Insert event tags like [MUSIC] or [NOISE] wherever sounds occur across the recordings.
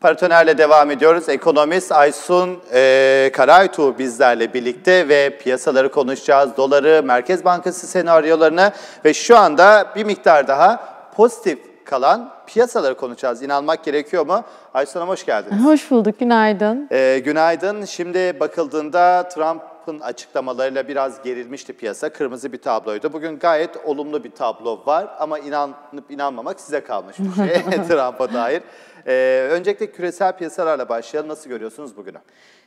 Paratoner'le devam ediyoruz. Ekonomist Aysun e, Karaytu bizlerle birlikte ve piyasaları konuşacağız. Doları, Merkez Bankası senaryolarını ve şu anda bir miktar daha pozitif kalan piyasaları konuşacağız. İnanmak gerekiyor mu? Aysun hoş geldiniz. Hoş bulduk, günaydın. E, günaydın. Şimdi bakıldığında Trump Trump'ın açıklamalarıyla biraz gerilmişti piyasa. Kırmızı bir tabloydu. Bugün gayet olumlu bir tablo var ama inanıp inanmamak size kalmış bu şey [LAUGHS] [LAUGHS] Trump'a dair. Ee, öncelikle küresel piyasalarla başlayalım. Nasıl görüyorsunuz bugünü?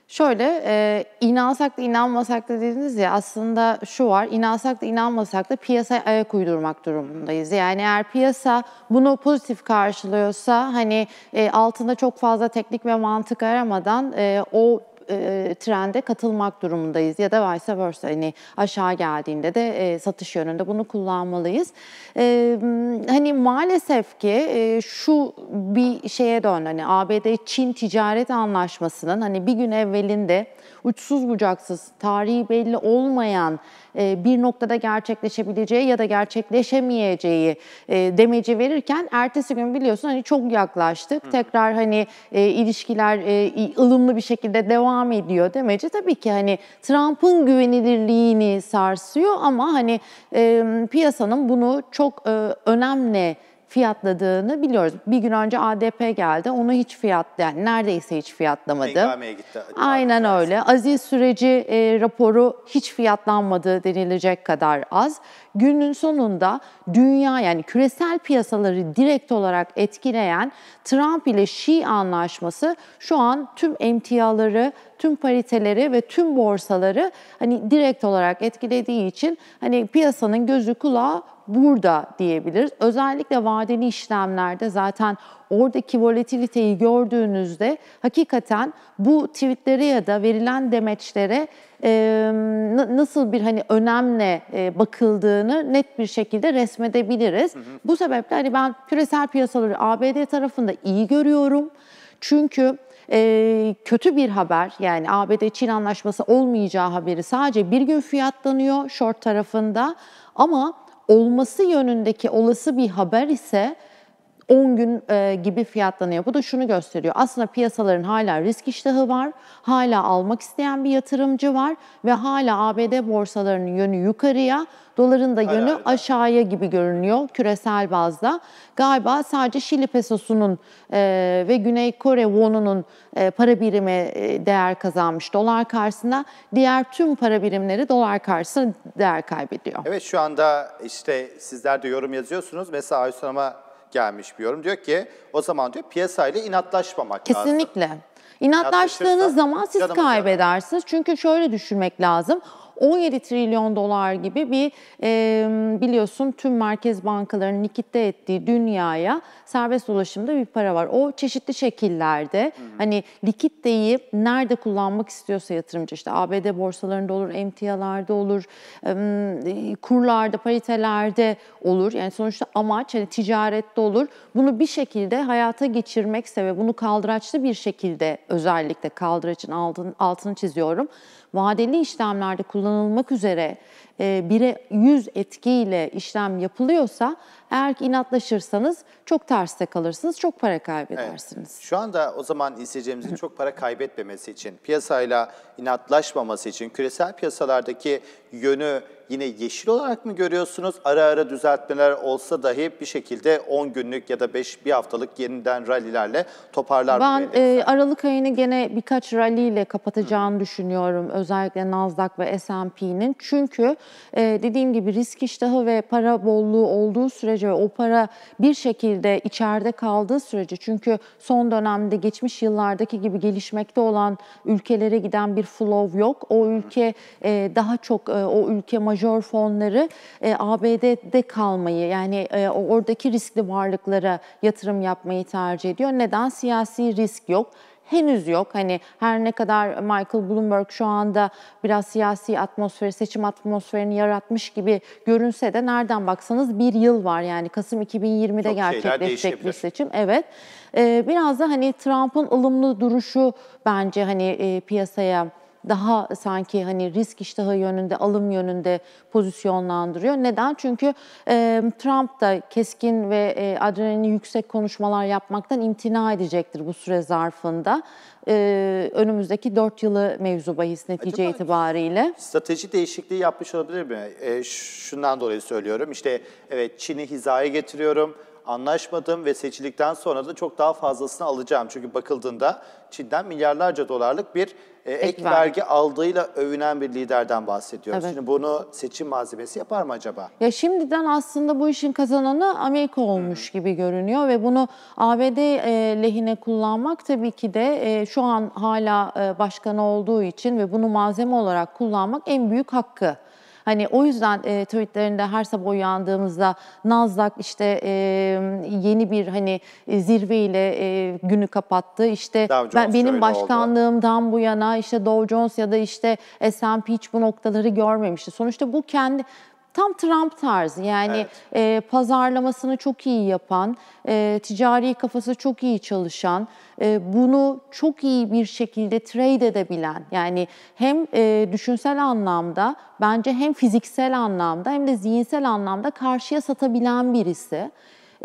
Şöyle, e, inansak da inanmasak da dediniz ya aslında şu var, inansak da inanmasak da piyasaya ayak uydurmak durumundayız. Yani eğer piyasa bunu pozitif karşılıyorsa hani e, altında çok fazla teknik ve mantık aramadan e, o trende katılmak durumundayız ya da vice versa hani aşağı geldiğinde de e, satış yönünde bunu kullanmalıyız. E, hani maalesef ki e, şu bir şeye dön hani ABD-Çin ticaret anlaşmasının hani bir gün evvelinde uçsuz bucaksız tarihi belli olmayan e, bir noktada gerçekleşebileceği ya da gerçekleşemeyeceği e, demeci verirken ertesi gün biliyorsun hani çok yaklaştık. Hı. Tekrar hani e, ilişkiler ılımlı bir şekilde devam ediyor demeci tabii ki hani Trump'ın güvenilirliğini sarsıyor ama hani piyasanın bunu çok önemli fiyatladığını biliyoruz. Bir gün önce ADP geldi. Onu hiç fiyat yani neredeyse hiç fiyatlamadı. Pengame'ye gitti. Aynen öyle. Aziz süreci e, raporu hiç fiyatlanmadı denilecek kadar az günün sonunda dünya yani küresel piyasaları direkt olarak etkileyen Trump ile Şii anlaşması şu an tüm emtiaları, tüm pariteleri ve tüm borsaları hani direkt olarak etkilediği için hani piyasanın gözü kulağı burada diyebiliriz. Özellikle vadeli işlemlerde zaten oradaki volatiliteyi gördüğünüzde hakikaten bu tweetlere ya da verilen demeçlere e, nasıl bir hani önemle e, bakıldığını net bir şekilde resmedebiliriz. Hı hı. Bu sebeple hani ben küresel piyasaları ABD tarafında iyi görüyorum. Çünkü e, kötü bir haber yani ABD-Çin anlaşması olmayacağı haberi sadece bir gün fiyatlanıyor short tarafında ama olması yönündeki olası bir haber ise 10 gün e, gibi fiyatlanıyor. Bu da şunu gösteriyor. Aslında piyasaların hala risk iştahı var, hala almak isteyen bir yatırımcı var ve hala ABD borsalarının yönü yukarıya, doların da yönü hala. aşağıya gibi görünüyor küresel bazda. Galiba sadece Şili pesosunun e, ve Güney Kore wonunun e, para birimi değer kazanmış dolar karşısında. Diğer tüm para birimleri dolar karşısında değer kaybediyor. Evet şu anda işte sizler de yorum yazıyorsunuz. Mesela Aysun ama gelmiş bir yorum. Diyor ki o zaman diyor piyasayla inatlaşmamak Kesinlikle. lazım. Kesinlikle. İnatlaştığınız zaman siz Canımız kaybedersiniz. Çünkü şöyle düşünmek lazım. 17 trilyon dolar gibi bir e, biliyorsun tüm merkez bankalarının likitte ettiği dünyaya serbest dolaşımda bir para var. O çeşitli şekillerde hı hı. hani likitteyi nerede kullanmak istiyorsa yatırımcı işte ABD borsalarında olur, emtialarda olur, e, kurlarda, paritelerde olur. Yani sonuçta amaç hani ticarette olur. Bunu bir şekilde hayata geçirmekse ve bunu kaldıraçlı bir şekilde özellikle kaldıraçın altını, altını çiziyorum vadeli işlemlerde kullanılmak üzere e, bire 100 etkiyle işlem yapılıyorsa eğer ki inatlaşırsanız çok terste kalırsınız, çok para kaybedersiniz. Evet. Şu anda o zaman izleyeceğimizin çok para kaybetmemesi için, piyasayla inatlaşmaması için küresel piyasalardaki yönü yine yeşil olarak mı görüyorsunuz? Ara ara düzeltmeler olsa dahi bir şekilde 10 günlük ya da 5 bir haftalık yeniden rallilerle toparlar ben, mı? Ben e, Aralık ayını gene birkaç ralliyle ile kapatacağını Hı. düşünüyorum. Özellikle Nasdaq ve S&P'nin. Çünkü e, dediğim gibi risk iştahı ve para bolluğu olduğu sürece o para bir şekilde içeride kaldığı sürece çünkü son dönemde geçmiş yıllardaki gibi gelişmekte olan ülkelere giden bir flow yok. O ülke e, daha çok e, o ülke major fonları e, ABD'de kalmayı yani e, oradaki riskli varlıklara yatırım yapmayı tercih ediyor. Neden? Siyasi risk yok henüz yok. Hani her ne kadar Michael Bloomberg şu anda biraz siyasi atmosferi, seçim atmosferini yaratmış gibi görünse de nereden baksanız bir yıl var. Yani Kasım 2020'de gerçekleşecek bir seçim. Evet. Ee, biraz da hani Trump'ın ılımlı duruşu bence hani e, piyasaya daha sanki hani risk iştahı yönünde, alım yönünde pozisyonlandırıyor. Neden? Çünkü e, Trump da keskin ve e, adrenalini yüksek konuşmalar yapmaktan imtina edecektir bu süre zarfında. E, önümüzdeki 4 yılı mevzu bahis netice Acaba itibariyle. Strateji değişikliği yapmış olabilir mi? E, şundan dolayı söylüyorum. İşte evet Çin'i hizaya getiriyorum anlaşmadım ve seçildikten sonra da çok daha fazlasını alacağım. Çünkü bakıldığında Çin'den milyarlarca dolarlık bir e, ek, ek vergi aldığıyla övünen bir liderden bahsediyoruz. Evet. Şimdi bunu seçim malzemesi yapar mı acaba? Ya şimdiden aslında bu işin kazananı Amerika olmuş hmm. gibi görünüyor ve bunu ABD e, lehine kullanmak tabii ki de e, şu an hala e, başkanı olduğu için ve bunu malzeme olarak kullanmak en büyük hakkı. Hani o yüzden e, tweetlerinde her sabah uyandığımızda nazlak işte e, yeni bir hani e, zirveyle e, günü kapattı. İşte ben, benim başkanlığımdan oldu. bu yana işte Dow Jones ya da işte S&P hiç bu noktaları görmemişti. Sonuçta bu kendi tam Trump tarzı yani evet. e, pazarlamasını çok iyi yapan, e, ticari kafası çok iyi çalışan, e, bunu çok iyi bir şekilde trade edebilen yani hem e, düşünsel anlamda bence hem fiziksel anlamda hem de zihinsel anlamda karşıya satabilen birisi.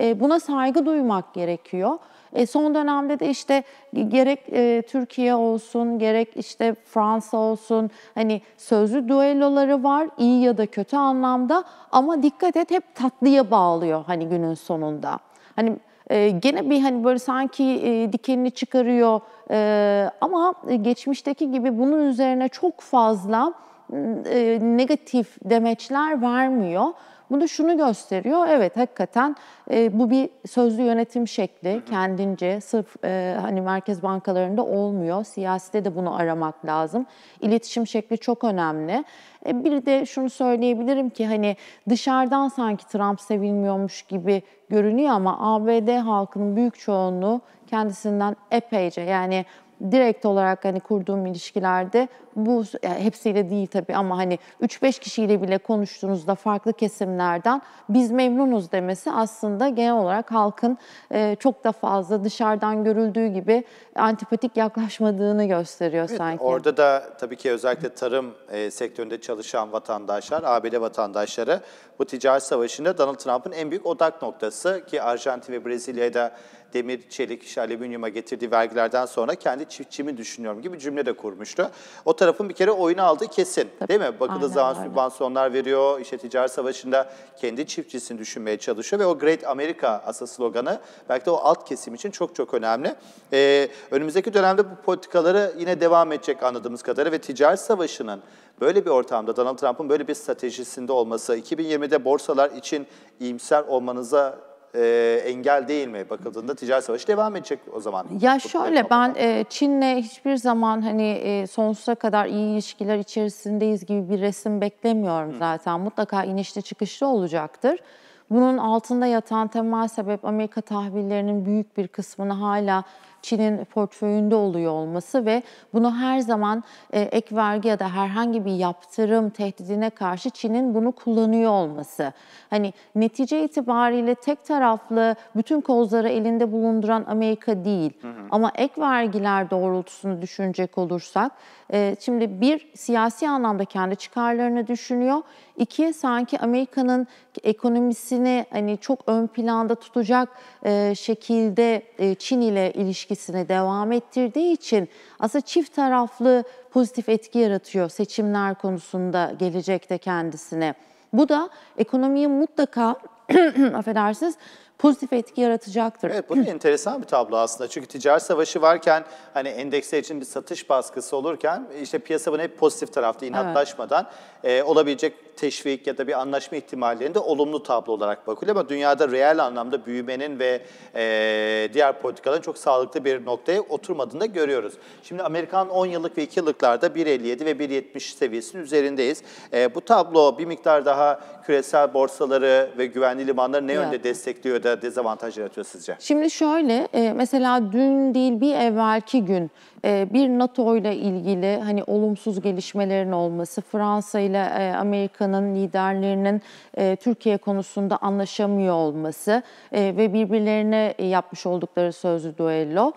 E, buna saygı duymak gerekiyor. E, son dönemde de işte gerek e, Türkiye olsun, gerek işte Fransa olsun hani sözlü duelloları var iyi ya da kötü anlamda ama dikkat et hep tatlıya bağlıyor hani günün sonunda. Hani ee, gene bir hani böyle sanki e, dikenini çıkarıyor e, ama geçmişteki gibi bunun üzerine çok fazla e, negatif demeçler vermiyor. Bu da şunu gösteriyor, evet hakikaten e, bu bir sözlü yönetim şekli kendince sırf e, hani merkez bankalarında olmuyor. Siyasete de bunu aramak lazım. İletişim şekli çok önemli. E, bir de şunu söyleyebilirim ki hani dışarıdan sanki Trump sevilmiyormuş gibi görünüyor ama ABD halkının büyük çoğunluğu kendisinden epeyce yani direkt olarak hani kurduğum ilişkilerde bu yani hepsiyle değil tabii ama hani 3-5 kişiyle bile konuştuğunuzda farklı kesimlerden biz memnunuz demesi aslında genel olarak halkın e, çok da fazla dışarıdan görüldüğü gibi antipatik yaklaşmadığını gösteriyor evet, sanki. Orada da tabii ki özellikle tarım e, sektöründe çalışan vatandaşlar, ABD vatandaşları bu ticaret savaşında Donald Trump'ın en büyük odak noktası ki Arjantin ve Brezilya'da demir, çelik, işte alüminyuma getirdiği vergilerden sonra kendi çiftçimi düşünüyorum gibi cümle de kurmuştu. O tarafın bir kere oyunu aldığı kesin. Tabii. Değil mi? Bakıda sübvansiyonlar veriyor. İşte ticaret savaşında kendi çiftçisini düşünmeye çalışıyor ve o Great America asıl sloganı belki de o alt kesim için çok çok önemli. Ee, önümüzdeki dönemde bu politikaları yine devam edecek anladığımız kadarıyla ve ticaret savaşının böyle bir ortamda Donald Trump'ın böyle bir stratejisinde olması, 2020'de borsalar için iyimser olmanıza e, engel değil mi? Bakıldığında ticaret savaşı devam edecek o zaman. Ya şöyle ben e, Çin'le hiçbir zaman hani e, sonsuza kadar iyi ilişkiler içerisindeyiz gibi bir resim beklemiyorum Hı. zaten. Mutlaka inişli çıkışlı olacaktır. Bunun altında yatan temel sebep Amerika tahvillerinin büyük bir kısmını hala Çin'in portföyünde oluyor olması ve bunu her zaman e, ek vergi ya da herhangi bir yaptırım tehdidine karşı Çin'in bunu kullanıyor olması. Hani netice itibariyle tek taraflı bütün kozları elinde bulunduran Amerika değil hı hı. ama ek vergiler doğrultusunu düşünecek olursak ee, şimdi bir siyasi anlamda kendi çıkarlarını düşünüyor. İki sanki Amerika'nın ekonomisini hani çok ön planda tutacak e, şekilde e, Çin ile ilişkisini devam ettirdiği için aslında çift taraflı pozitif etki yaratıyor seçimler konusunda gelecekte kendisine. Bu da ekonomiye mutlaka [CLEARS THROAT] affedersiniz pozitif etki yaratacaktır. Evet bu da enteresan bir tablo aslında. Çünkü ticaret savaşı varken hani endeksler için bir satış baskısı olurken işte piyasa bunu hep pozitif tarafta inatlaşmadan evet. e, olabilecek teşvik ya da bir anlaşma ihtimallerinde olumlu tablo olarak bakılıyor. Ama dünyada reel anlamda büyümenin ve e, diğer politikaların çok sağlıklı bir noktaya oturmadığını da görüyoruz. Şimdi Amerikan 10 yıllık ve 2 yıllıklarda 1.57 ve 1.70 seviyesinin üzerindeyiz. E, bu tablo bir miktar daha küresel borsaları ve güvenli limanları ne yönde destekliyor da dezavantaj yaratıyor sizce? Şimdi şöyle, e, mesela dün değil bir evvelki gün ee, bir NATO ile ilgili hani olumsuz gelişmelerin olması, Fransa ile e, Amerika'nın liderlerinin e, Türkiye konusunda anlaşamıyor olması e, ve birbirlerine yapmış oldukları sözlü duello.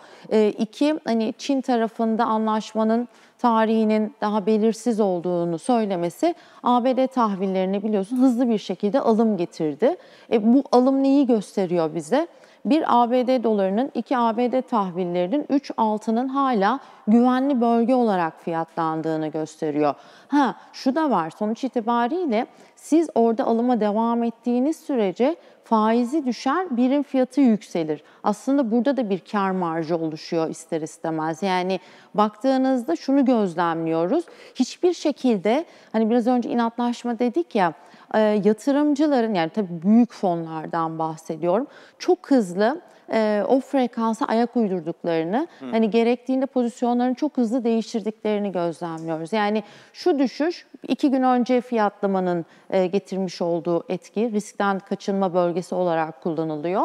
İki, hani Çin tarafında anlaşmanın tarihinin daha belirsiz olduğunu söylemesi ABD tahvillerine biliyorsun hızlı bir şekilde alım getirdi. E, bu alım neyi gösteriyor bize? 1 ABD dolarının, 2 ABD tahvillerinin, 3 altının hala güvenli bölge olarak fiyatlandığını gösteriyor. Ha şu da var sonuç itibariyle siz orada alıma devam ettiğiniz sürece faizi düşer, birim fiyatı yükselir. Aslında burada da bir kar marjı oluşuyor ister istemez. Yani baktığınızda şunu gözlemliyoruz. Hiçbir şekilde hani biraz önce inatlaşma dedik ya e, yatırımcıların yani tabii büyük fonlardan bahsediyorum. Çok hızlı e, o frekansa ayak uydurduklarını, Hı. hani gerektiğinde pozisyonlarını çok hızlı değiştirdiklerini gözlemliyoruz. Yani şu düşüş iki gün önce fiyatlamanın e, getirmiş olduğu etki, riskten kaçınma bölgesi olarak kullanılıyor.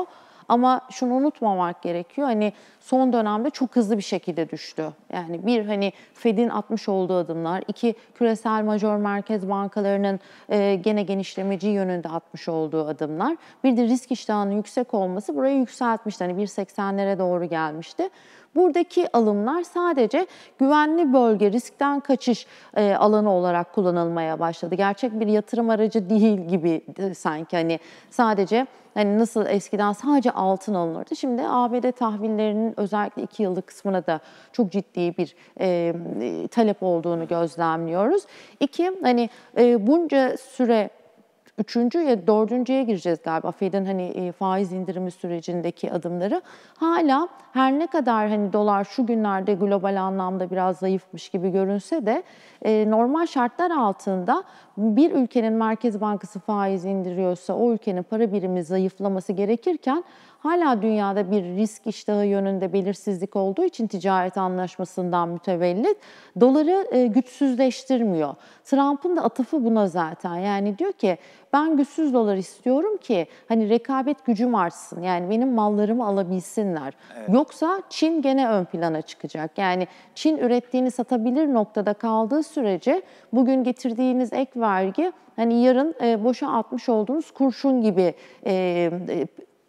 Ama şunu unutmamak gerekiyor. Hani son dönemde çok hızlı bir şekilde düştü. Yani bir hani Fed'in atmış olduğu adımlar, iki küresel major merkez bankalarının e, gene genişlemeci yönünde atmış olduğu adımlar. Bir de risk iştahının yüksek olması burayı yükseltmişti. Hani 1.80'lere doğru gelmişti. Buradaki alımlar sadece güvenli bölge, riskten kaçış e, alanı olarak kullanılmaya başladı. Gerçek bir yatırım aracı [LAUGHS] değil gibi e, sanki hani sadece hani nasıl eskiden sadece altın alınırdı. Şimdi ABD tahvillerinin öğretmenin özellikle iki yıllık kısmına da çok ciddi bir e, talep olduğunu gözlemliyoruz. İki, hani e, bunca süre üçüncü ya dördüncüye gireceğiz galiba Fed'in hani e, faiz indirimi sürecindeki adımları. Hala her ne kadar hani dolar şu günlerde global anlamda biraz zayıfmış gibi görünse de e, normal şartlar altında bir ülkenin merkez bankası faiz indiriyorsa o ülkenin para birimi zayıflaması gerekirken Hala dünyada bir risk iştahı yönünde belirsizlik olduğu için ticaret anlaşmasından mütevellit doları e, güçsüzleştirmiyor. Trump'ın da atıfı buna zaten. Yani diyor ki ben güçsüz dolar istiyorum ki hani rekabet gücüm artsın. Yani benim mallarımı alabilsinler. Evet. Yoksa Çin gene ön plana çıkacak. Yani Çin ürettiğini satabilir noktada kaldığı sürece bugün getirdiğiniz ek vergi hani yarın e, boşa atmış olduğunuz kurşun gibi e,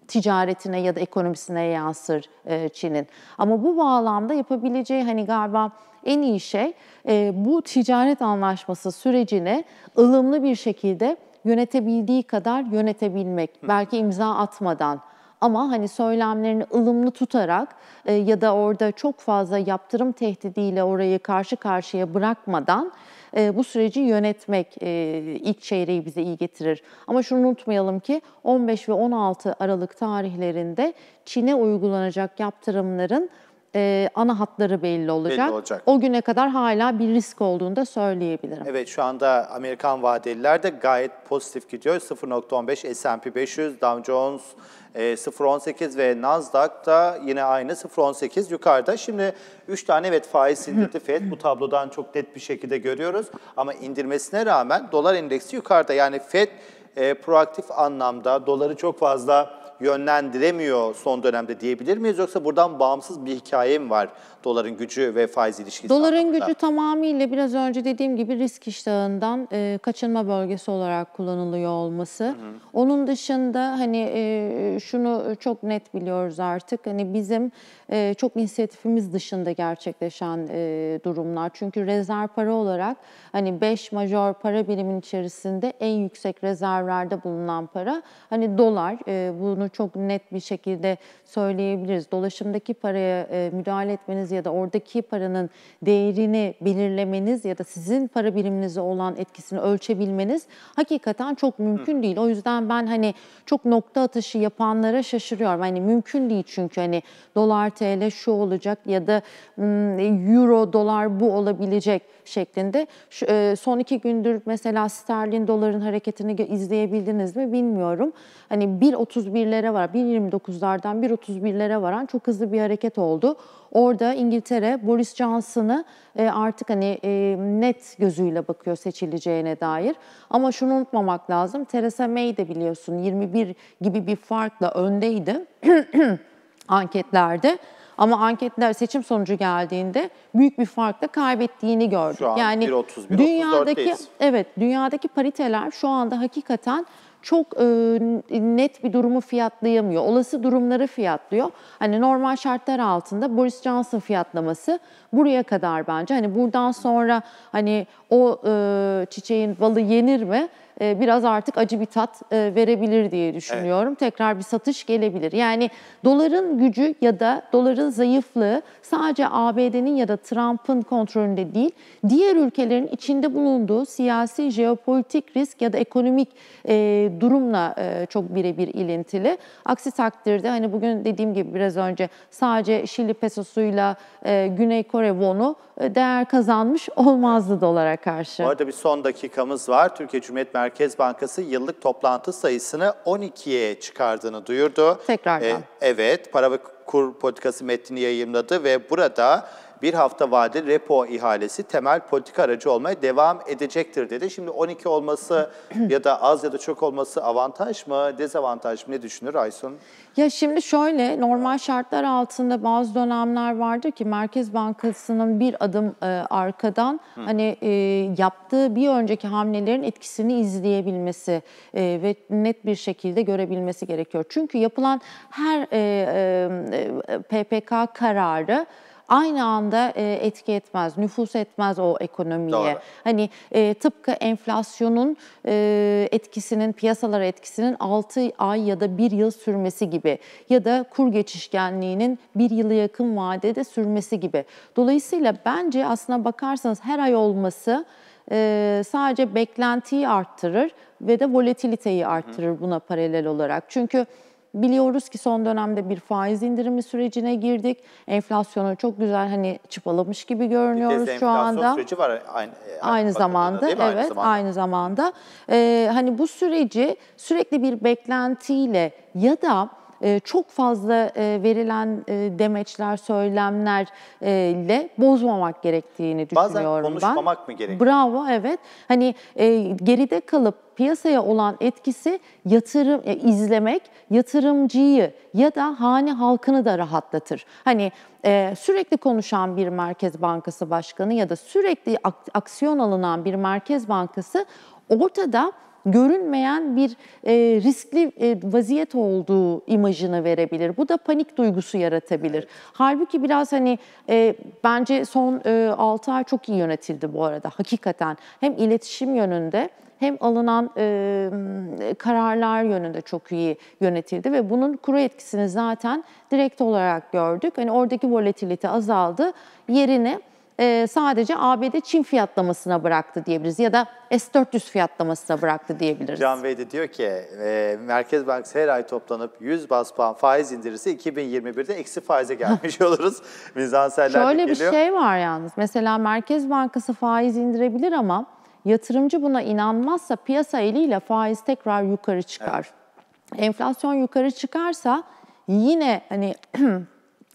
ticaretine ya da ekonomisine yansır e, Çin'in. Ama bu bağlamda yapabileceği hani galiba en iyi şey e, bu ticaret anlaşması sürecini ılımlı bir şekilde yönetebildiği kadar yönetebilmek. Belki imza atmadan ama hani söylemlerini ılımlı tutarak e, ya da orada çok fazla yaptırım tehdidiyle orayı karşı karşıya bırakmadan e, bu süreci yönetmek e, ilk çeyreği bize iyi getirir. Ama şunu unutmayalım ki 15 ve 16 Aralık tarihlerinde Çin'e uygulanacak yaptırımların e, ana hatları belli olacak. belli olacak. O güne kadar hala bir risk olduğunu da söyleyebilirim. Evet şu anda Amerikan vadeliler de gayet pozitif gidiyor. 0.15 S&P 500, Dow Jones 0.18 e, ve da yine aynı 0.18 yukarıda. Şimdi 3 tane evet faiz sindirdi FED. Bu tablodan çok net bir şekilde görüyoruz. Ama indirmesine rağmen dolar endeksi yukarıda. Yani FED e, proaktif anlamda doları çok fazla yönlendiremiyor son dönemde diyebilir miyiz? Yoksa buradan bağımsız bir hikaye mi var doların gücü ve faiz ilişkisi? Doların anlamında? gücü tamamıyla biraz önce dediğim gibi risk iştahından e, kaçınma bölgesi olarak kullanılıyor olması. Hı hı. Onun dışında hani e, şunu çok net biliyoruz artık. Hani bizim e, çok inisiyatifimiz dışında gerçekleşen e, durumlar. Çünkü rezerv para olarak hani 5 major para birimin içerisinde en yüksek rezervlerde bulunan para hani dolar. E, bunu çok net bir şekilde söyleyebiliriz. Dolaşımdaki paraya e, müdahale etmeniz ya da oradaki paranın değerini belirlemeniz ya da sizin para biriminize olan etkisini ölçebilmeniz hakikaten çok mümkün Hı. değil. O yüzden ben hani çok nokta atışı yapanlara şaşırıyorum. Hani mümkün değil çünkü hani dolar TL şu olacak ya da e, euro dolar bu olabilecek şeklinde. Şu, e, son iki gündür mesela sterlin doların hareketini izleyebildiniz mi bilmiyorum. Hani 1.31'lere var, 1.29'lardan 1.31'lere varan çok hızlı bir hareket oldu. Orada İngiltere Boris Johnson'ı e, artık hani e, net gözüyle bakıyor seçileceğine dair. Ama şunu unutmamak lazım. Theresa May de biliyorsun 21 gibi bir farkla öndeydi [CLEARS THROAT] anketlerde. Ama anketler seçim sonucu geldiğinde büyük bir farkla kaybettiğini gördük. Şu an yani 1.30, 1.34'teyiz. dünyadaki evet dünyadaki pariteler şu anda hakikaten çok e, net bir durumu fiyatlayamıyor. Olası durumları fiyatlıyor. Hani normal şartlar altında Boris Johnson fiyatlaması buraya kadar bence. Hani buradan sonra hani o e, çiçeğin balı yenir mi? E, biraz artık acı bir tat e, verebilir diye düşünüyorum. Evet. Tekrar bir satış gelebilir. Yani doların gücü ya da doların zayıflığı sadece ABD'nin ya da Trump'ın kontrolünde değil, diğer ülkelerin içinde bulunduğu siyasi, jeopolitik risk ya da ekonomik e, durumla çok birebir ilintili. Aksi takdirde hani bugün dediğim gibi biraz önce sadece Şili pesosuyla Güney Kore wonu e, değer kazanmış olmazdı dolara karşı. Bu arada bir son dakikamız var. Türkiye Cumhuriyet Merkez Bankası yıllık toplantı sayısını 12'ye çıkardığını duyurdu. Tekrardan. Ee, evet, para ve kur politikası metnini yayınladı ve burada bir hafta vadeli repo ihalesi temel politik aracı olmaya devam edecektir dedi. Şimdi 12 olması [CLEARS THROAT] ya da az ya da çok olması avantaj mı, dezavantaj mı ne düşünür Aysun? Ya şimdi şöyle normal şartlar altında bazı dönemler vardır ki Merkez Bankası'nın bir adım e, arkadan Hı. hani e, yaptığı bir önceki hamlelerin etkisini izleyebilmesi e, ve net bir şekilde görebilmesi gerekiyor. Çünkü yapılan her e, e, e PPK kararı aynı anda e, etki etmez, nüfus etmez o ekonomiye. Doğru. Hani e, tıpkı enflasyonun e, etkisinin, piyasalara etkisinin 6 ay ya da 1 yıl sürmesi gibi ya da kur geçişkenliğinin 1 yılı yakın vadede sürmesi gibi. Dolayısıyla bence aslına bakarsanız her ay olması e, sadece beklentiyi arttırır ve de volatiliteyi arttırır buna paralel olarak. Çünkü Biliyoruz ki son dönemde bir faiz indirimi sürecine girdik. Enflasyonu çok güzel hani çıpalamış gibi görünüyoruz şu anda. süreci var aynı, aynı, aynı zamanda. Evet, aynı zamanda. Aynı zamanda. Ee, hani bu süreci sürekli bir beklentiyle ya da e, çok fazla e, verilen e, demeçler, söylemlerle bozmamak gerektiğini düşünüyorum Bazen ben. konuşmamak mı gerekiyor? Bravo, evet. Hani geride kalıp piyasaya olan etkisi yatırım e, izlemek yatırımcıyı ya da hane halkını da rahatlatır. Hani e, sürekli konuşan bir merkez bankası başkanı ya da sürekli aksiyon alınan bir merkez bankası ortada görünmeyen bir e, riskli e, vaziyet olduğu imajını verebilir. Bu da panik duygusu yaratabilir. Halbuki biraz hani e, bence son e, 6 ay çok iyi yönetildi bu arada hakikaten. Hem iletişim yönünde hem alınan e, kararlar yönünde çok iyi yönetildi ve bunun kuru etkisini zaten direkt olarak gördük. Hani oradaki volatilite azaldı. Yerini e, sadece ABD Çin fiyatlamasına bıraktı diyebiliriz ya da S-400 fiyatlamasına bıraktı diyebiliriz. Can Bey de diyor ki e, Merkez Bankası her ay toplanıp 100 bas puan faiz indirirse 2021'de eksi faize gelmiş [LAUGHS] oluruz. Mizanseller Şöyle bir şey var yalnız mesela Merkez Bankası faiz indirebilir ama yatırımcı buna inanmazsa piyasa eliyle faiz tekrar yukarı çıkar. Evet. Enflasyon yukarı çıkarsa yine hani [CLEARS THROAT]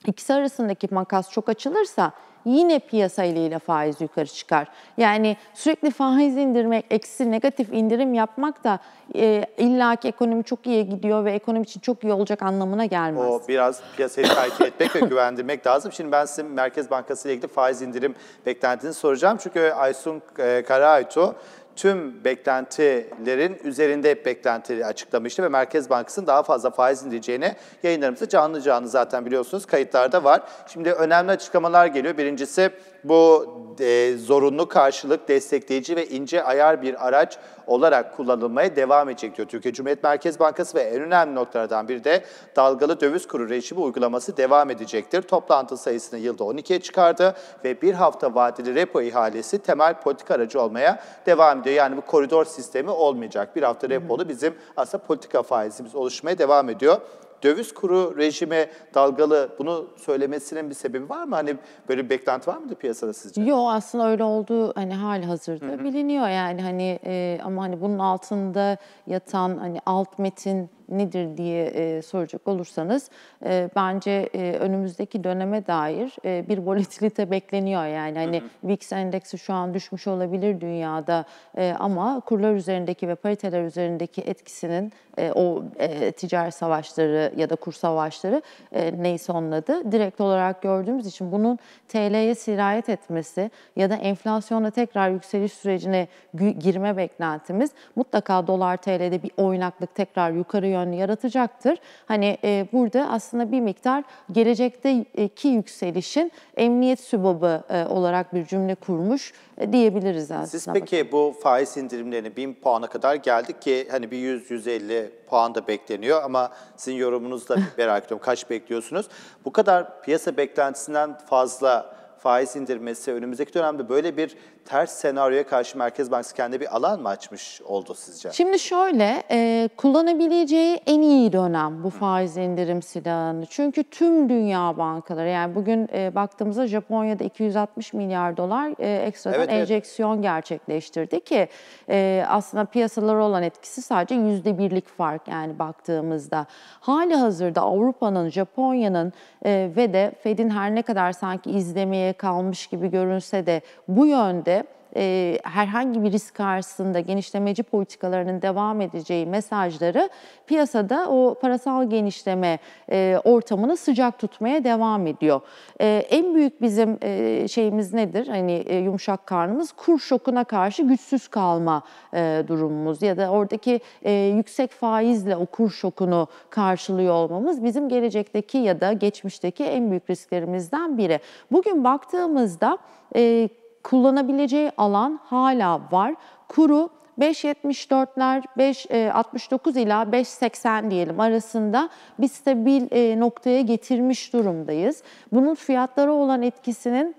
ikisi arasındaki makas çok açılırsa yine piyasa ile faiz yukarı çıkar. Yani sürekli faiz indirmek, eksi negatif indirim yapmak da e, illaki ekonomi çok iyi gidiyor ve ekonomi için çok iyi olacak anlamına gelmez. O biraz piyasayı takip etmek ve [LAUGHS] güvendirmek lazım. Şimdi ben sizin Merkez Bankası ile ilgili faiz indirim beklentinizi soracağım. Çünkü Aysun e, Karayto tüm beklentilerin üzerinde beklentileri açıklamıştı ve Merkez Bankası'nın daha fazla faiz indireceğini yayınlarımızda canlı canlı zaten biliyorsunuz kayıtlarda var. Şimdi önemli açıklamalar geliyor. Birincisi bu e, zorunlu karşılık destekleyici ve ince ayar bir araç olarak kullanılmaya devam edecek diyor. Türkiye Cumhuriyet Merkez Bankası ve en önemli noktalardan biri de dalgalı döviz kuru rejimi uygulaması devam edecektir. Toplantı sayısını yılda 12'ye çıkardı ve bir hafta vadeli repo ihalesi temel politika aracı olmaya devam ediyor. Yani bu koridor sistemi olmayacak. Bir hafta repolu bizim aslında politika faizimiz oluşmaya devam ediyor döviz kuru rejime dalgalı bunu söylemesinin bir sebebi var mı? Hani böyle bir beklenti var mıydı piyasada sizce? Yok aslında öyle olduğu hani hali hazırda biliniyor yani hani e, ama hani bunun altında yatan hani alt metin nedir diye e, soracak olursanız e, bence e, önümüzdeki döneme dair e, bir volatilite bekleniyor yani hani VIX endeksi şu an düşmüş olabilir dünyada e, ama kurlar üzerindeki ve pariteler üzerindeki etkisinin e, o e, ticaret savaşları ya da kur savaşları e, neyse onun adı direkt olarak gördüğümüz için bunun TL'ye sirayet etmesi ya da enflasyonla tekrar yükseliş sürecine girme beklentimiz mutlaka dolar TL'de bir oynaklık tekrar yukarı yönlü yaratacaktır. Hani e, burada aslında bir miktar gelecekteki yükselişin emniyet sübabı e, olarak bir cümle kurmuş e, diyebiliriz aslında. Siz peki bakın. bu faiz indirimlerini 1000 puana kadar geldik ki hani bir 100-150 puan da bekleniyor ama sizin yorumunuzla [LAUGHS] merak ediyorum kaç bekliyorsunuz? Bu kadar piyasa beklentisinden fazla faiz indirmesi önümüzdeki dönemde böyle bir ters senaryoya karşı Merkez Bankası kendi bir alan mı açmış oldu sizce? Şimdi şöyle, e, kullanabileceği en iyi dönem bu faiz indirim silahını. Çünkü tüm dünya bankaları, yani bugün e, baktığımızda Japonya'da 260 milyar dolar e, ekstradan evet, enjeksiyon evet. gerçekleştirdi ki e, aslında piyasalara olan etkisi sadece yüzde birlik fark yani baktığımızda. Hali hazırda Avrupa'nın, Japonya'nın e, ve de Fed'in her ne kadar sanki izlemeye kalmış gibi görünse de bu yönde e, herhangi bir risk karşısında genişlemeci politikalarının devam edeceği mesajları piyasada o parasal genişleme e, ortamını sıcak tutmaya devam ediyor. E, en büyük bizim e, şeyimiz nedir? Hani e, yumuşak karnımız kur şokuna karşı güçsüz kalma e, durumumuz ya da oradaki e, yüksek faizle o kur şokunu karşılıyor olmamız bizim gelecekteki ya da geçmişteki en büyük risklerimizden biri. Bugün baktığımızda e, kullanabileceği alan hala var. Kuru 5.74'ler 5.69 e, ila 5.80 diyelim arasında bir stabil e, noktaya getirmiş durumdayız. Bunun fiyatlara olan etkisinin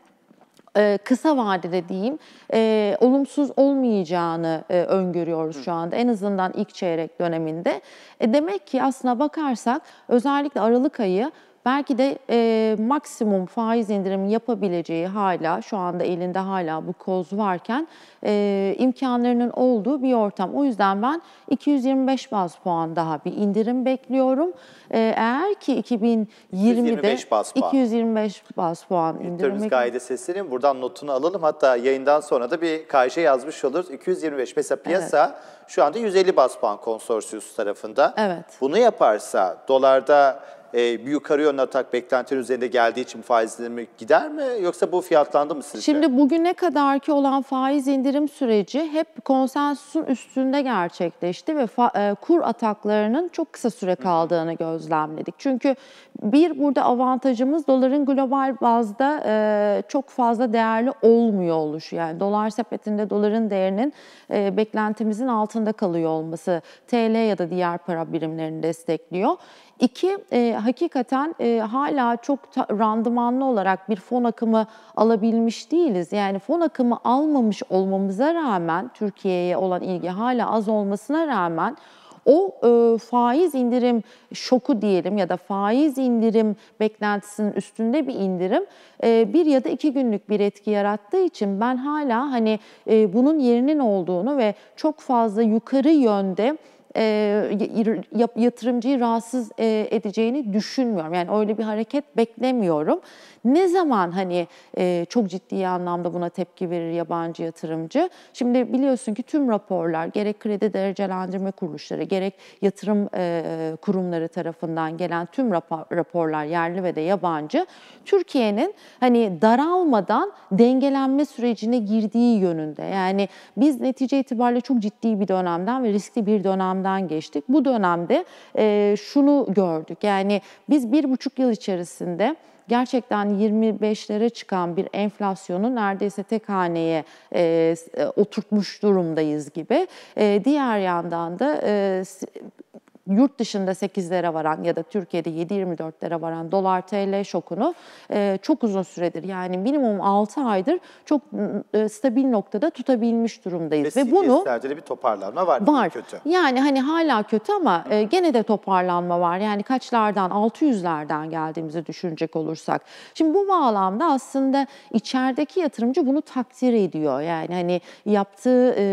e, kısa vadede diyeyim olumsuz olmayacağını öngörüyoruz şu anda en azından ilk çeyrek döneminde. demek ki aslına bakarsak özellikle Aralık ayı Belki de e, maksimum faiz indirimi yapabileceği hala şu anda elinde hala bu koz varken e, imkanlarının olduğu bir ortam. O yüzden ben 225 baz puan daha bir indirim bekliyorum. E, eğer ki 2020'de 225 baz puan, 225 baz puan indirim. gayede seslenin buradan notunu alalım. Hatta yayından sonra da bir KJ yazmış oluruz. 225 mesela piyasa evet. şu anda 150 baz puan konsorsiyus tarafında. Evet. Bunu yaparsa dolarda e, bir yukarı yönlü atak beklentinin üzerinde geldiği için faizlerimi gider mi? Yoksa bu fiyatlandı mı sizce? Şimdi bugüne kadar ki olan faiz indirim süreci hep konsensusun üstünde gerçekleşti ve e, kur ataklarının çok kısa süre kaldığını Hı. gözlemledik. Çünkü bir burada avantajımız doların global bazda e, çok fazla değerli olmuyor oluşu. Yani dolar sepetinde doların değerinin e, beklentimizin altında kalıyor olması TL ya da diğer para birimlerini destekliyor. İki, e, hakikaten e, hala çok ta, randımanlı olarak bir fon akımı alabilmiş değiliz. Yani fon akımı almamış olmamıza rağmen, Türkiye'ye olan ilgi hala az olmasına rağmen o e, faiz indirim şoku diyelim ya da faiz indirim beklentisinin üstünde bir indirim e, bir ya da iki günlük bir etki yarattığı için ben hala hani e, bunun yerinin olduğunu ve çok fazla yukarı yönde e, yatırımcıyı rahatsız e, edeceğini düşünmüyorum. Yani öyle bir hareket beklemiyorum. Ne zaman hani e, çok ciddi anlamda buna tepki verir yabancı yatırımcı? Şimdi biliyorsun ki tüm raporlar gerek kredi derecelendirme kuruluşları gerek yatırım e, kurumları tarafından gelen tüm raporlar yerli ve de yabancı Türkiye'nin hani daralmadan dengelenme sürecine girdiği yönünde. Yani biz netice itibariyle çok ciddi bir dönemden ve riskli bir dönemden geçtik. Bu dönemde e, şunu gördük. Yani biz bir buçuk yıl içerisinde gerçekten 25'lere çıkan bir enflasyonu neredeyse tek haneye e, e, oturtmuş durumdayız gibi. E, diğer yandan da e, yurt dışında 8'lere varan ya da Türkiye'de 7.24'lere varan dolar TL şokunu e, çok uzun süredir yani minimum 6 aydır çok e, stabil noktada tutabilmiş durumdayız. Ve, ve bunu de bir toparlanma var. Var. Kötü. Yani hani hala kötü ama e, gene de toparlanma var. Yani kaçlardan 600'lerden geldiğimizi düşünecek olursak. Şimdi bu bağlamda aslında içerideki yatırımcı bunu takdir ediyor. Yani hani yaptığı e,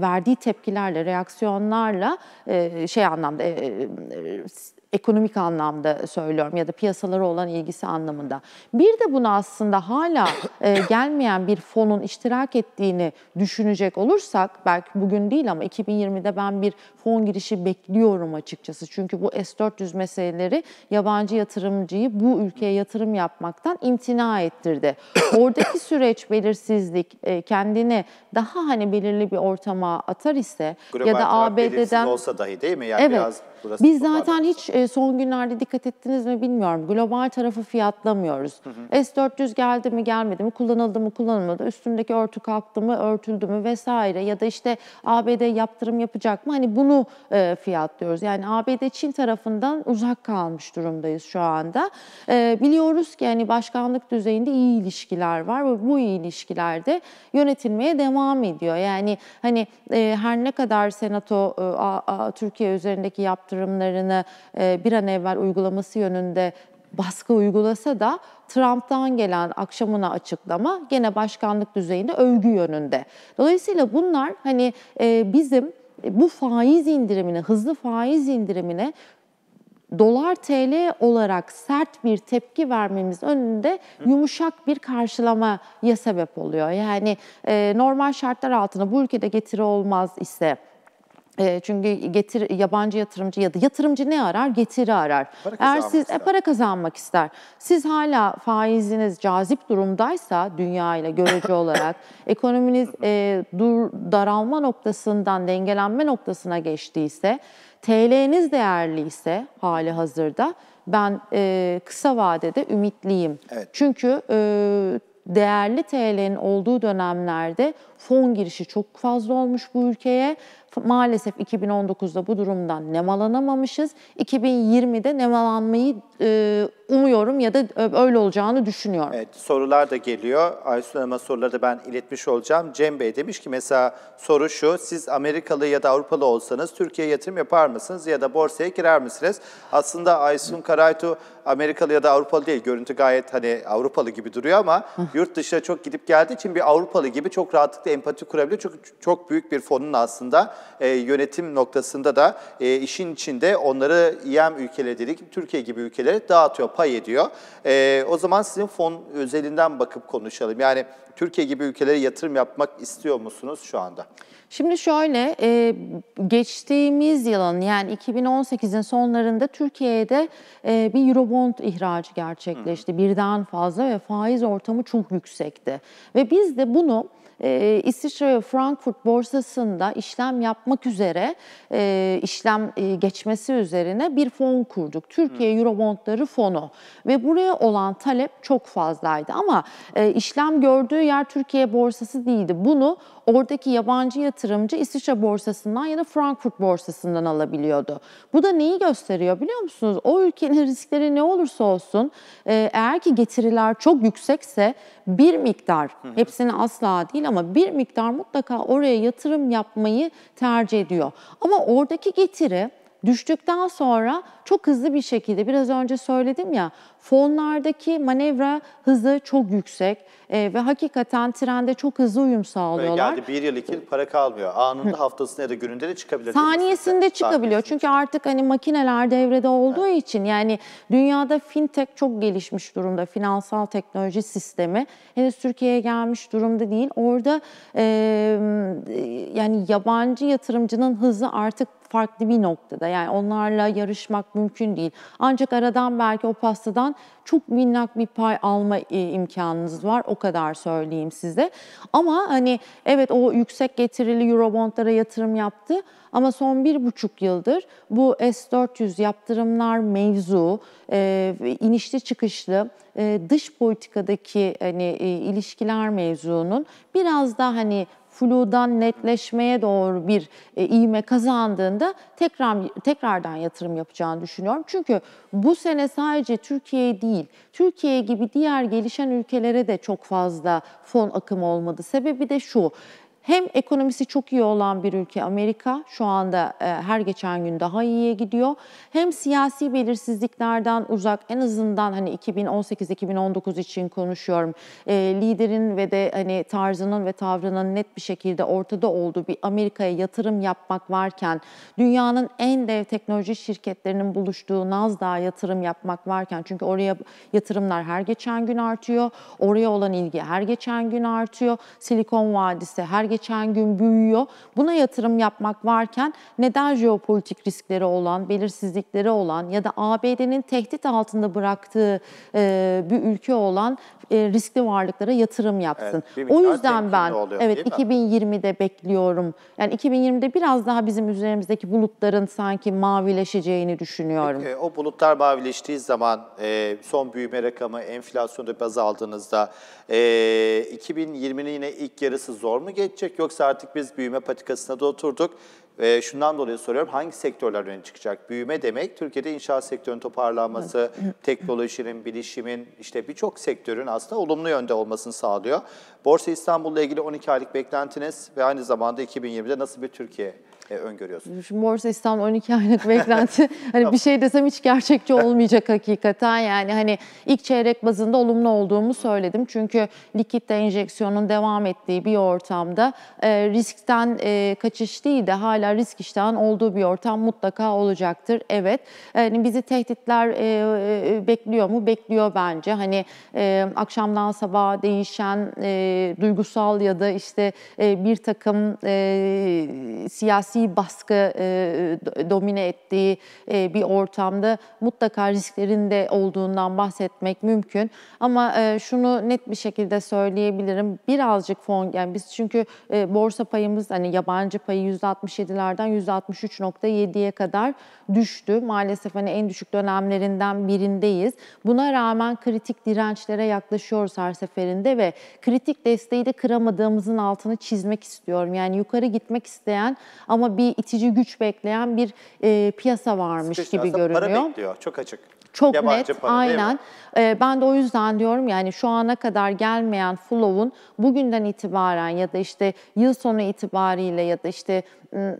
verdiği tepkilerle, reaksiyonlarla e, şey anlamda e, e ekonomik anlamda söylüyorum ya da piyasalara olan ilgisi anlamında. Bir de bunu aslında hala [COUGHS] e, gelmeyen bir fonun iştirak ettiğini düşünecek olursak belki bugün değil ama 2020'de ben bir fon girişi bekliyorum açıkçası. Çünkü bu S-400 meseleleri yabancı yatırımcıyı bu ülkeye yatırım yapmaktan imtina ettirdi. [COUGHS] Oradaki süreç belirsizlik e, kendini daha hani belirli bir ortama atar ise Global ya da ABD'den olsa dahi değil mi? Yani evet. biraz Burası Biz zaten hiç e, son günlerde dikkat ettiniz mi bilmiyorum. Global tarafı fiyatlamıyoruz. S400 geldi mi gelmedi mi, kullanıldı mı kullanılmadı, üstündeki örtü kalktı mı, örtüldü mü vesaire ya da işte ABD yaptırım yapacak mı? Hani bunu e, fiyatlıyoruz. Yani ABD Çin tarafından uzak kalmış durumdayız şu anda. E, biliyoruz ki hani başkanlık düzeyinde iyi ilişkiler var ve bu iyi ilişkilerde yönetilmeye devam ediyor. Yani hani e, her ne kadar senato e, a, a, Türkiye üzerindeki yaptığı yaptırımlarını e, bir an evvel uygulaması yönünde baskı uygulasa da Trump'tan gelen akşamına açıklama gene başkanlık düzeyinde övgü yönünde. Dolayısıyla bunlar hani e, bizim bu faiz indirimine, hızlı faiz indirimine dolar TL olarak sert bir tepki vermemiz önünde yumuşak bir karşılamaya sebep oluyor. Yani e, normal şartlar altında bu ülkede getiri olmaz ise çünkü getir yabancı yatırımcı ya da yatırımcı ne arar? Getiri arar. Para Eğer siz e, ister. para kazanmak ister. Siz hala faiziniz cazip durumdaysa dünya ile görece [LAUGHS] olarak ekonominiz e, dur daralma noktasından dengelenme noktasına geçtiyse TL'niz değerliyse hali hazırda ben e, kısa vadede ümitliyim. Evet. Çünkü e, değerli TL'nin olduğu dönemlerde fon girişi çok fazla olmuş bu ülkeye. Maalesef 2019'da bu durumdan nemalanamamışız. 2020'de nemalanmayı e, umuyorum ya da e, öyle olacağını düşünüyorum. Evet, sorular da geliyor. Aysun Hanım'a soruları da ben iletmiş olacağım. Cem Bey demiş ki mesela soru şu, siz Amerikalı ya da Avrupalı olsanız Türkiye'ye yatırım yapar mısınız ya da borsaya girer misiniz? Aslında Aysun Karaytu Amerikalı ya da Avrupalı değil. Görüntü gayet hani Avrupalı gibi duruyor ama yurt dışına çok gidip geldiği için bir Avrupalı gibi çok rahatlıkla empati kurabiliyor. Çünkü çok büyük bir fonun aslında e, yönetim noktasında da e, işin içinde onları İYM ülkeleri dedik, Türkiye gibi ülkeleri dağıtıyor, pay ediyor. E, o zaman sizin fon özelinden bakıp konuşalım. Yani Türkiye gibi ülkelere yatırım yapmak istiyor musunuz şu anda? Şimdi şöyle, e, geçtiğimiz yılın yani 2018'in sonlarında Türkiye'de e, bir Eurobond ihracı gerçekleşti. Hı. Birden fazla ve faiz ortamı çok yüksekti. Ve biz de bunu e, İsviçre ve Frankfurt borsasında işlem yapmak üzere e, işlem e, geçmesi üzerine bir fon kurduk. Türkiye hmm. Eurobondları fonu ve buraya olan talep çok fazlaydı ama e, işlem gördüğü yer Türkiye borsası değildi. Bunu oradaki yabancı yatırımcı İsviçre borsasından ya da Frankfurt borsasından alabiliyordu. Bu da neyi gösteriyor biliyor musunuz? O ülkenin riskleri ne olursa olsun e, eğer ki getiriler çok yüksekse bir miktar, hı hepsini asla değil ama bir miktar mutlaka oraya yatırım yapmayı tercih ediyor. Ama oradaki getiri düştükten sonra çok hızlı bir şekilde biraz önce söyledim ya Fonlardaki manevra hızı çok yüksek e, ve hakikaten trende çok hızlı uyum sağlıyorlar. Böyle geldi bir yıl iki yıl para kalmıyor. Anında haftasında ya da gününde de çıkabilir. Saniyesinde çıkabiliyor. Çünkü artık hani makineler devrede olduğu evet. için yani dünyada fintech çok gelişmiş durumda. Finansal teknoloji sistemi henüz Türkiye'ye gelmiş durumda değil. Orada e, yani yabancı yatırımcının hızı artık farklı bir noktada. Yani onlarla yarışmak mümkün değil. Ancak aradan belki o pastadan bundan çok minnak bir pay alma e, imkanınız var. O kadar söyleyeyim size. Ama hani evet o yüksek getirili Eurobondlara yatırım yaptı ama son bir buçuk yıldır bu S-400 yaptırımlar mevzu, e, inişli çıkışlı e, dış politikadaki hani ilişkiler mevzunun biraz daha hani fludan netleşmeye doğru bir e, iğme kazandığında tekrar tekrardan yatırım yapacağını düşünüyorum. Çünkü bu sene sadece Türkiye değil, Türkiye gibi diğer gelişen ülkelere de çok fazla fon akımı olmadı. Sebebi de şu. Hem ekonomisi çok iyi olan bir ülke Amerika şu anda e, her geçen gün daha iyiye gidiyor. Hem siyasi belirsizliklerden uzak en azından hani 2018-2019 için konuşuyorum. E, liderin ve de hani tarzının ve tavrının net bir şekilde ortada olduğu bir Amerika'ya yatırım yapmak varken dünyanın en dev teknoloji şirketlerinin buluştuğu Nasdaq'a yatırım yapmak varken çünkü oraya yatırımlar her geçen gün artıyor. Oraya olan ilgi her geçen gün artıyor. Silikon Vadisi her geçen geçen gün büyüyor. Buna yatırım yapmak varken neden jeopolitik riskleri olan, belirsizlikleri olan ya da ABD'nin tehdit altında bıraktığı bir ülke olan e, riskli varlıklara yatırım yapsın. Evet, o yüzden ben oluyor, evet 2020'de bekliyorum. Yani 2020'de biraz daha bizim üzerimizdeki bulutların sanki mavileşeceğini düşünüyorum. Peki, o bulutlar mavileştiği zaman e, son büyüme rakamı enflasyonda baz aldığınızda e, 2020'nin yine ilk yarısı zor mu geçecek yoksa artık biz büyüme patikasına da oturduk. E, şundan dolayı soruyorum hangi sektörler öne çıkacak? Büyüme demek Türkiye'de inşaat sektörünün toparlanması, teknolojinin, bilişimin işte birçok sektörün aslında olumlu yönde olmasını sağlıyor. Borsa İstanbul'la ilgili 12 aylık beklentiniz ve aynı zamanda 2020'de nasıl bir Türkiye e, öngörüyorsunuz? Şu Borsa İstanbul 12 aylık [LAUGHS] beklenti. hani bir şey desem hiç gerçekçi olmayacak hakikaten. Yani hani ilk çeyrek bazında olumlu olduğumu söyledim. Çünkü likitte enjeksiyonun devam ettiği bir ortamda e, riskten e, kaçış değil de hala risk iştahın olduğu bir ortam mutlaka olacaktır. Evet. Yani bizi tehditler e, e, bekliyor mu? Bekliyor bence. Hani e, akşamdan sabaha değişen e, duygusal ya da işte e, bir takım e, siyasi siyasi baskı e, domine ettiği e, bir ortamda mutlaka risklerin de olduğundan bahsetmek mümkün. Ama e, şunu net bir şekilde söyleyebilirim. Birazcık fon yani biz çünkü e, borsa payımız hani yabancı payı %67'lerden %63.7'ye kadar düştü. Maalesef hani en düşük dönemlerinden birindeyiz. Buna rağmen kritik dirençlere yaklaşıyoruz her seferinde ve kritik desteği de kıramadığımızın altını çizmek istiyorum. Yani yukarı gitmek isteyen ama bir itici güç bekleyen bir e, piyasa varmış Spesifik gibi görünüyor. Para bekliyor, çok açık. Çok Yabancı net, para, aynen. Ee, ben de o yüzden diyorum yani şu ana kadar gelmeyen flow'un bugünden itibaren ya da işte yıl sonu itibariyle ya da işte ıı,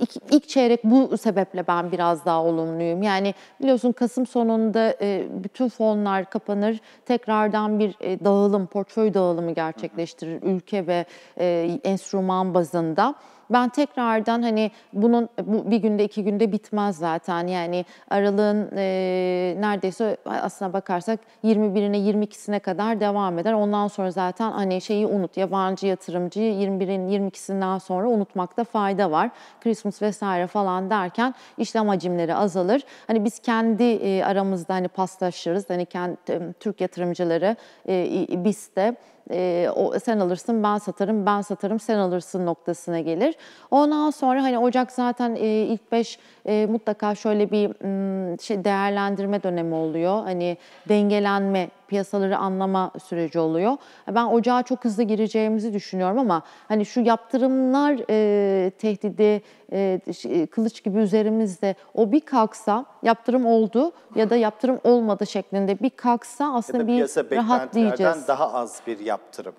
ilk, ilk çeyrek bu sebeple ben biraz daha olumluyum. Yani biliyorsun Kasım sonunda e, bütün fonlar kapanır. Tekrardan bir e, dağılım, portföy dağılımı gerçekleştirir ülke ve e, enstrüman bazında ben tekrardan hani bunun bu bir günde iki günde bitmez zaten. Yani aralığın e, neredeyse aslına bakarsak 21'ine 22'sine kadar devam eder. Ondan sonra zaten hani şeyi unut yabancı yatırımcı 21'in 22'sinden sonra unutmakta fayda var. Christmas vesaire falan derken işlem hacimleri azalır. Hani biz kendi e, aramızda hani paslaşırız. Hani kendi, Türk yatırımcıları e, biz de e, o, sen alırsın ben satarım ben satarım sen alırsın noktasına gelir. Ondan sonra hani Ocak zaten e, ilk beş e, mutlaka şöyle bir m, şey değerlendirme dönemi oluyor. Hani dengelenme piyasaları anlama süreci oluyor. Ben ocağa çok hızlı gireceğimizi düşünüyorum ama hani şu yaptırımlar e, tehdidi e, e, kılıç gibi üzerimizde o bir kalksa yaptırım oldu ya da yaptırım olmadı şeklinde bir kalksa aslında ya bir rahatlayacağız. daha az bir yaptırım.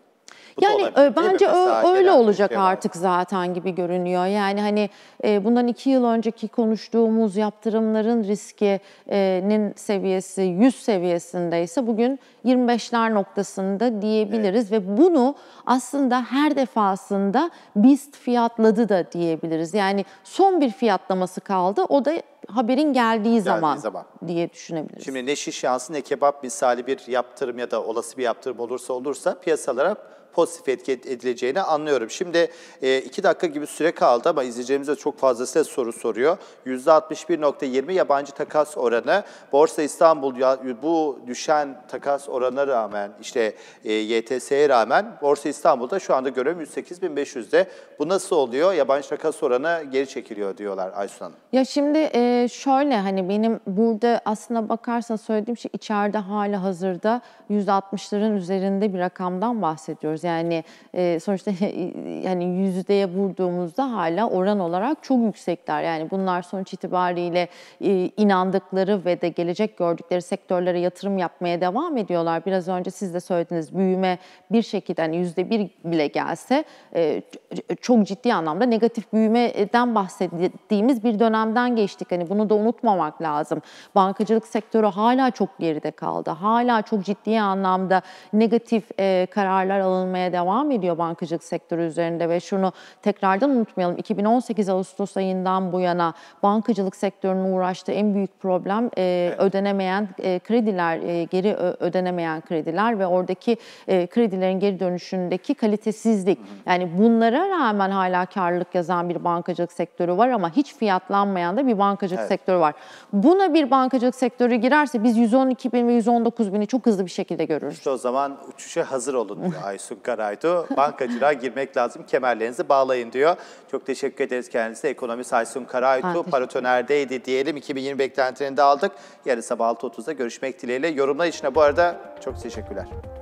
Yani olabilir, e, bence ö- öyle olacak şey artık zaten gibi görünüyor. Yani hani e, bundan iki yıl önceki konuştuğumuz yaptırımların riskinin e, seviyesi 100 seviyesindeyse bugün 25'ler noktasında diyebiliriz evet. ve bunu aslında her defasında BIST fiyatladı da diyebiliriz. Yani son bir fiyatlaması kaldı. O da haberin geldiği, geldiği zaman, zaman diye düşünebiliriz. Şimdi ne şiş yansın ne kebap misali bir yaptırım ya da olası bir yaptırım olursa olursa piyasalara pozitif etki edileceğini anlıyorum. Şimdi e, iki dakika gibi süre kaldı ama izleyicilerimize çok fazla fazlasıyla soru soruyor. %61.20 yabancı takas oranı. Borsa İstanbul bu düşen takas oranına rağmen işte e, YTS'ye rağmen Borsa İstanbul'da şu anda görüyorum 108.500'de. Bu nasıl oluyor? Yabancı takas oranı geri çekiliyor diyorlar Aysun Hanım. Ya şimdi e, şöyle hani benim burada aslında bakarsan söylediğim şey içeride hala hazırda %60'ların üzerinde bir rakamdan bahsediyoruz. Yani yani e, sonuçta [LAUGHS] yani yüzdeye vurduğumuzda hala oran olarak çok yüksekler. Yani bunlar sonuç itibariyle e, inandıkları ve de gelecek gördükleri sektörlere yatırım yapmaya devam ediyorlar. Biraz önce siz de söylediniz büyüme bir şekilde hani yüzde bir bile gelse e, çok ciddi anlamda negatif büyümeden bahsettiğimiz bir dönemden geçtik. Hani bunu da unutmamak lazım. Bankacılık sektörü hala çok geride kaldı. Hala çok ciddi anlamda negatif e, kararlar alınmaktadır alınmaya devam ediyor bankacılık sektörü üzerinde ve şunu tekrardan unutmayalım. 2018 Ağustos ayından bu yana bankacılık sektörünün uğraştığı en büyük problem e, ödenemeyen e, krediler, e, geri ödenemeyen krediler ve oradaki e, kredilerin geri dönüşündeki kalitesizlik. Yani bunlara rağmen hala karlılık yazan bir bankacılık sektörü var ama hiç fiyatlanmayan da bir bankacılık evet. sektörü var. Buna bir bankacılık sektörü girerse biz 112 bin ve 119 bini çok hızlı bir şekilde görürüz. İşte o zaman uçuşa hazır olun diyor Aysu Yıldırım Karaydu. Bankacılığa girmek lazım, kemerlerinizi bağlayın diyor. Çok teşekkür ederiz kendisine. Ekonomi Aysun Karaydu paratonerdeydi diyelim. 2020 beklentilerini de aldık. Yarın sabah 6.30'da görüşmek dileğiyle. Yorumlar için de bu arada çok teşekkürler.